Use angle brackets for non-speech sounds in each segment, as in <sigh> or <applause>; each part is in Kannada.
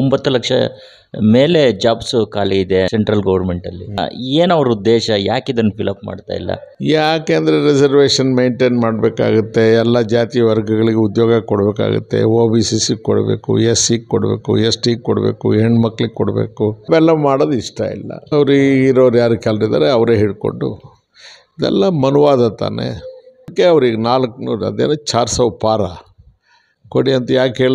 ಒಂಬತ್ತು ಲಕ್ಷ ಮೇಲೆ ಜಾಬ್ಸ್ ಖಾಲಿ ಇದೆ ಸೆಂಟ್ರಲ್ ಗೌರ್ಮೆಂಟಲ್ಲಿ ಏನವ್ರ ಉದ್ದೇಶ ಯಾಕೆ ಇದನ್ನು ಫಿಲಪ್ ಮಾಡ್ತಾ ಇಲ್ಲ ಯಾಕೆಂದರೆ ರಿಸರ್ವೇಷನ್ ಮೇಂಟೈನ್ ಮಾಡಬೇಕಾಗುತ್ತೆ ಎಲ್ಲ ಜಾತಿ ವರ್ಗಗಳಿಗೆ ಉದ್ಯೋಗ ಕೊಡಬೇಕಾಗುತ್ತೆ ಒ ಬಿ ಸಿ ಸಿಗೆ ಕೊಡಬೇಕು ಎಸ್ ಸಿಗೆ ಕೊಡಬೇಕು ಎಸ್ ಟಿಗೆ ಕೊಡಬೇಕು ಹೆಣ್ಮಕ್ಳಿಗೆ ಕೊಡಬೇಕು ಇವೆಲ್ಲ ಮಾಡೋದು ಇಷ್ಟ ಇಲ್ಲ ಅವ್ರಿಗೆ ಇರೋರು ಯಾರು ಕಲ್ರಿದ್ದಾರೆ ಅವರೇ ಹಿಡ್ಕೊಂಡು ಇದೆಲ್ಲ ಮನುವಾದ ತಾನೆ ಅದಕ್ಕೆ ಅವ್ರಿಗೆ ನಾಲ್ಕು ಅದೇನೋ ಚಾರ್ ಪಾರ ಕೊಡಿ ಅಂತ ಯಾಕೆ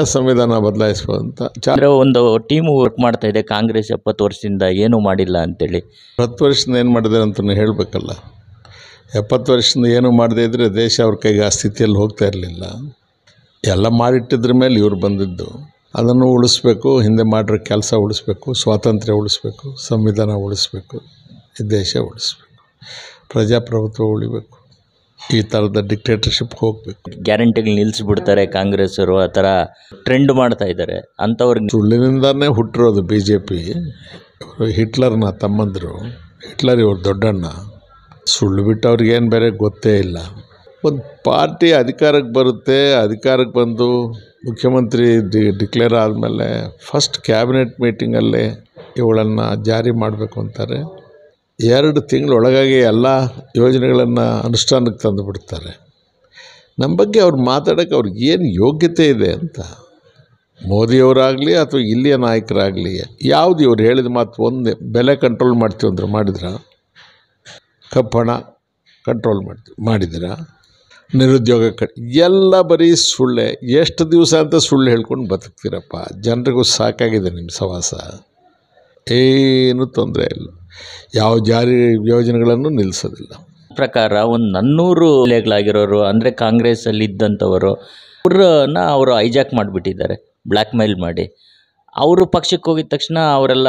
ಆ ಸಂವಿಧಾನ ಬದಲಾಯಿಸ್ಬೋದಂತ ಚಂದ್ರ ಒಂದು ಟೀಮು ವರ್ಕ್ ಮಾಡ್ತಾ ಇದೆ ಕಾಂಗ್ರೆಸ್ ಎಪ್ಪತ್ತು ವರ್ಷದಿಂದ ಏನೂ ಮಾಡಿಲ್ಲ ಅಂತೇಳಿ ಹತ್ತು ವರ್ಷದಿಂದ ಏನು ಮಾಡಿದೆ ಅಂತ ಹೇಳಬೇಕಲ್ಲ ಎಪ್ಪತ್ತು ವರ್ಷದಿಂದ ಏನು ಮಾಡದೇ ಇದ್ದರೆ ದೇಶ ಅವ್ರ ಕೈಗೆ ಆ ಸ್ಥಿತಿಯಲ್ಲಿ ಹೋಗ್ತಾ ಇರಲಿಲ್ಲ ಎಲ್ಲ ಮಾಡಿಟ್ಟಿದ್ರ ಮೇಲೆ ಇವ್ರು ಬಂದಿದ್ದು ಅದನ್ನು ಉಳಿಸ್ಬೇಕು ಹಿಂದೆ ಮಾಡಿರೋ ಕೆಲಸ ಉಳಿಸ್ಬೇಕು ಸ್ವಾತಂತ್ರ್ಯ ಉಳಿಸ್ಬೇಕು ಸಂವಿಧಾನ ಉಳಿಸ್ಬೇಕು ದೇಶ ಉಳಿಸ್ಬೇಕು ಪ್ರಜಾಪ್ರಭುತ್ವ ಉಳಿಬೇಕು ಈ ಥರದ ಡಿಕ್ಟೇಟರ್ಶಿಪ್ ಹೋಗಬೇಕು ಗ್ಯಾರಂಟಿಗಳು ನಿಲ್ಲಿಸಿಬಿಡ್ತಾರೆ ಕಾಂಗ್ರೆಸ್ಸರು ಆ ಥರ ಟ್ರೆಂಡ್ ಮಾಡ್ತಾ ಇದ್ದಾರೆ ಅಂಥವ್ರಿಗೆ ಸುಳ್ಳಿನಿಂದಾನೇ ಹುಟ್ಟಿರೋದು ಬಿ ಜೆ ಪಿ ಹಿಟ್ಲರ್ನ ತಮ್ಮಂದರು ಹಿಟ್ಲರ್ ಇವರು ದೊಡ್ಡಣ್ಣ ಸುಳ್ಳು ಬಿಟ್ಟು ಅವ್ರಿಗೇನು ಬೇರೆ ಗೊತ್ತೇ ಇಲ್ಲ ಒಂದು ಪಾರ್ಟಿ ಅಧಿಕಾರಕ್ಕೆ ಬರುತ್ತೆ ಅಧಿಕಾರಕ್ಕೆ ಬಂದು ಮುಖ್ಯಮಂತ್ರಿ ಡಿ ಡಿಕ್ಲೇರ್ ಆದಮೇಲೆ ಫಸ್ಟ್ ಕ್ಯಾಬಿನೆಟ್ ಮೀಟಿಂಗಲ್ಲೇ ಇವಳನ್ನು ಜಾರಿ ಮಾಡಬೇಕು ಅಂತಾರೆ ಎರಡು ತಿಂಗಳೊಳಗಾಗಿ ಎಲ್ಲ ಯೋಜನೆಗಳನ್ನು ಅನುಷ್ಠಾನಕ್ಕೆ ತಂದು ಬಿಡ್ತಾರೆ ನಮ್ಮ ಬಗ್ಗೆ ಅವ್ರು ಮಾತಾಡೋಕ್ಕೆ ಅವ್ರಿಗೆ ಏನು ಯೋಗ್ಯತೆ ಇದೆ ಅಂತ ಮೋದಿಯವರಾಗಲಿ ಅಥವಾ ಇಲ್ಲಿಯ ನಾಯಕರಾಗಲಿ ಯಾವುದು ಇವ್ರು ಹೇಳಿದ ಮಾತು ಒಂದೇ ಬೆಲೆ ಕಂಟ್ರೋಲ್ ಮಾಡ್ತೀವಿ ಅಂದ್ರೆ ಮಾಡಿದ್ರ ಕಪ್ಪಣ ಕಂಟ್ರೋಲ್ ಮಾಡ್ತೀವಿ ಮಾಡಿದ್ರ ನಿರುದ್ಯೋಗ ಕಡೆ ಎಲ್ಲ ಬರೀ ಸುಳ್ಳೆ ಎಷ್ಟು ದಿವಸ ಅಂತ ಸುಳ್ಳು ಹೇಳ್ಕೊಂಡು ಬದುಕ್ತೀರಪ್ಪ ಜನರಿಗೂ ಸಾಕಾಗಿದೆ ನಿಮ್ಮ ಸವಾಸ ಏನು ತೊಂದರೆ ಇಲ್ಲ ಯಾವ ಜಾರಿ ಯೋಜನೆಗಳನ್ನು ನಿಲ್ಲಿಸೋದಿಲ್ಲ ಪ್ರಕಾರ ಒಂದು ನನ್ನೂರು ಜಿಲ್ಲೆಗಳಾಗಿರೋರು ಅಂದರೆ ಕಾಂಗ್ರೆಸ್ಸಲ್ಲಿ ಇದ್ದಂಥವರು ಅವ್ರನ್ನ ಅವರು ಹೈಜಾಕ್ ಮಾಡಿಬಿಟ್ಟಿದ್ದಾರೆ ಬ್ಲ್ಯಾಕ್ ಮೇಲ್ ಮಾಡಿ ಅವರು ಪಕ್ಷಕ್ಕೆ ಹೋಗಿದ ತಕ್ಷಣ ಅವರೆಲ್ಲ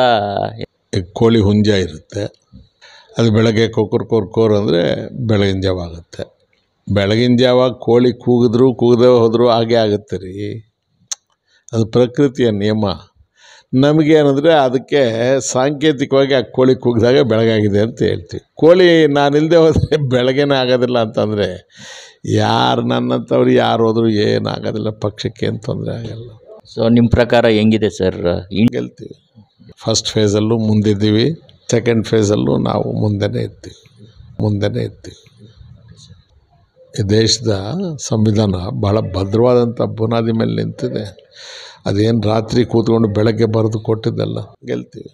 ಕೋಳಿ ಹುಂಜ ಇರುತ್ತೆ ಅದು ಬೆಳಗ್ಗೆ ಕೊಕ್ಕರ್ ಕೋರ್ ಕೋರ್ ಅಂದರೆ ಬೆಳಗಿನ ಜಾವ ಆಗುತ್ತೆ ಬೆಳಗಿನ ಜಾವ ಕೋಳಿ ಕೂಗಿದ್ರು ಕೂಗದೆ ಹೋದರೂ ಹಾಗೆ ಆಗುತ್ತೆ ರೀ ಅದು ಪ್ರಕೃತಿಯ ನಿಯಮ ನಮಗೇನಂದರೆ ಅದಕ್ಕೆ ಸಾಂಕೇತಿಕವಾಗಿ ಆ ಕೋಳಿ ಕೂಗಿದಾಗ ಬೆಳಗಾಗಿದೆ ಅಂತ ಹೇಳ್ತೀವಿ ಕೋಳಿ ನಾನಿಲ್ಲದೆ ಹೋದರೆ <laughs> ಬೆಳಗ್ಗೆನೇ ಆಗೋದಿಲ್ಲ ಅಂತಂದರೆ ಯಾರು ನನ್ನಂಥವ್ರು ಯಾರು ಹೋದರೂ ಏನಾಗೋದಿಲ್ಲ ಪಕ್ಷಕ್ಕೆ ಏನು ತೊಂದರೆ ಆಗಲ್ಲ ಸೊ ನಿಮ್ಮ ಪ್ರಕಾರ ಹೆಂಗಿದೆ ಸರ್ ಹಿಂಗೆ ಹೇಳ್ತೀವಿ ಫಸ್ಟ್ ಫೇಸಲ್ಲೂ ಮುಂದಿದ್ದೀವಿ ಸೆಕೆಂಡ್ ಫೇಸಲ್ಲೂ ನಾವು ಮುಂದೆನೇ ಇರ್ತೀವಿ ಮುಂದೆನೇ ಇರ್ತೀವಿ ದೇಶದ ಸಂವಿಧಾನ ಭಾಳ ಭದ್ರವಾದಂಥ ಬುನಾದಿ ಮೇಲೆ ನಿಂತಿದೆ ಅದೇನು ರಾತ್ರಿ ಕೂತ್ಕೊಂಡು ಬೆಳಗ್ಗೆ ಬರೆದು ಕೊಟ್ಟಿದ್ದಲ್ಲ ಗೆಲ್ತೀವಿ